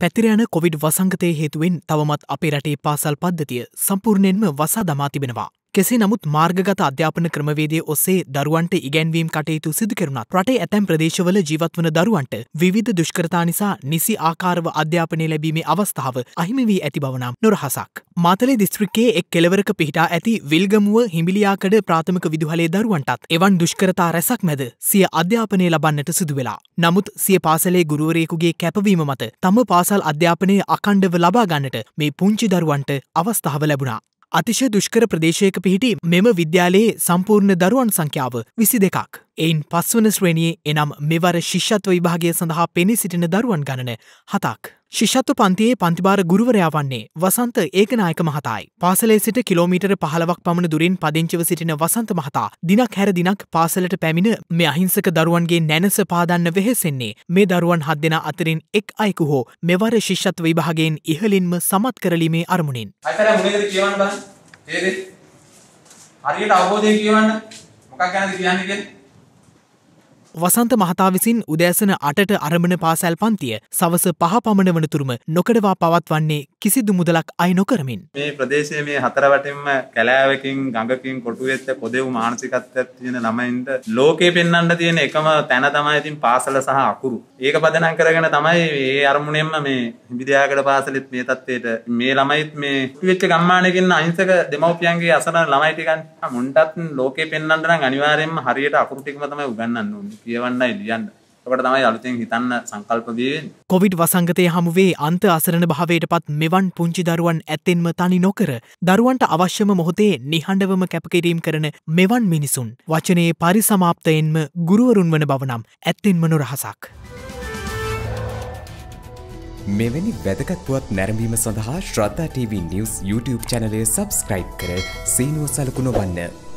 පැතිරයන Covid වසංගතය හේතුවෙන් තවමත් අපේ රටේ පාසල් පද්ධතිය සම්පූර්ණයෙන්ම වසා දමා තිබෙනවා. කෙසේ නමුත් මාර්ගත අධ්‍යාපන ක්‍රමවේදය ඔස්සේ දරුවන්ට ඉගැන්වීම් කටයුතු සිදුකරුණත් රටේ ඇතැම් ප්‍රදේශවල ජීවත්වන දරුවන්ට විධ දුෂ්කරතා නිසා නිසි ආකාරව අධ්‍යාපනය ලැබීමේ අවස්ථාව අහිමි වී ඇති බවනම් නොරහසක්. මාතලේ දිස්ත්‍රික්කේ එක් කෙලවරක පිහිටා ඇති විල්ගමුව හිමිලියාකඩ ප්‍රාථමික විදුහලේ දරුවන්ටත් එවන් දුෂ්කරතා රැසක් මැද සිය අධ්‍යාපනය ලබන්නට සිදුවෙලා. නමුත් සිය පාසලේ ගුරුවරයෙකුගේ කැපවීම මත තම පාසල් අධ්‍යාපනය අකණ්ඩව ලබාගන්නට මේ පුංචි දරුවන්ට අවස්ථාව ලැබුණා. අතිශය දුෂ්කර ප්‍රදේශයක පිහිටි මෙම විද්‍යාලයේ සම්පූර්ණ දරුවන් සංඛ්‍යාව විසි දෙකක්. එයින් පස්වන ශ්‍රේණයේ එනම් මෙවර ශිෂ්‍යත්ව විභාගය සඳහා පෙනී සිටින දරුවන් ගණන හතක්. ශිෂත්ව පන්තියේ පන්තිබාර ගුරුවරයා වන්නේ වසන්ත ඒකනායක මහතායි. පාසලේ සිට කිලෝමීටර පහලවක් පමණ දුරින් පදිංචිව සිටින වසන්ත මහතා දිනක් හැර දිනක් පාසලට පැමිණ මේ අහිංසක දරුවන්ගේ නැනස පාදන්න වෙහෙසෙන්නේ මේ දරුවන් හත් දෙෙන අතරින් එක් අයකු හෝ මෙවර ශිෂ්‍යත්ව විභාගයෙන් ඉහලින්ම සමත් කරලීමේ අරමුණින්. හරියට අවබෝධය කියවන්න මොකක් ගැනද කියන්නේ? වසන්ත මහතා විසින් උදෑසන අටට අරඹන පාසැල් පන්තිය සවස පහ පමණ වනතුරුම නොකඩවා පවත්වන්නේ කිසිදු මුදලක් අයි නොකරමින්. මේ ප්‍රදේශයේ මේ හතරවටෙන්ම කැලෑවකින් ගඟකින් කොටුවෙච්ච කොදෙව් මානසිකත්වයක් තියෙන ළමයින්ට ලෝකේ පෙන්වන්න තියෙන එකම තැන තමයි ඉතින් පාසල සහ අකුරු. ඒක පදනම් කරගෙන තමයි ඒ අරමුණෙන්ම මේ හිබිදයාකට පාසලෙත් මේ තත්ත්වයට මේ ළමයිත් මේ වෙච්ච ගම්මානයකින් අහිංසක දෙමව්පියන්ගේ අසරණ ළමයි ටිකන් මුන්ටත් ලෝකේ පෙන්වන්න නම් අනිවාර්යෙන්ම හරියට අකුරු ටිකම තමයි උගන්වන්න ඕනේ. කියවන්නයි ලියන්න ට තමයි අලුතෙන් හිතන්න සංකල්ප දයෙන් කොවිඩ් වසංගතය හමුවේ අන්ත අසරණ භාවයට පත් මෙවන් පුංචි දරුවන් ඇත්තෙන්ම තනි නොකර දරුවන්ට අවශ්‍යම මොහොතේ නිහඬවම කැපකිරීම් කරන මෙවන් මිනිසුන් වචනයේ පරිසමාප්තයෙන්ම ගුරුවරුන් වන බවනම් ඇත්තෙන්ම නොරහසක්. මෙවැනි වැදගත්වත් නැරඹීම සඳහා ශ්‍රද්ධා TV නිවස් YouTube චැනලය සබස්ක්‍රයිබ් කර සීනුව සලකුණ වන්න.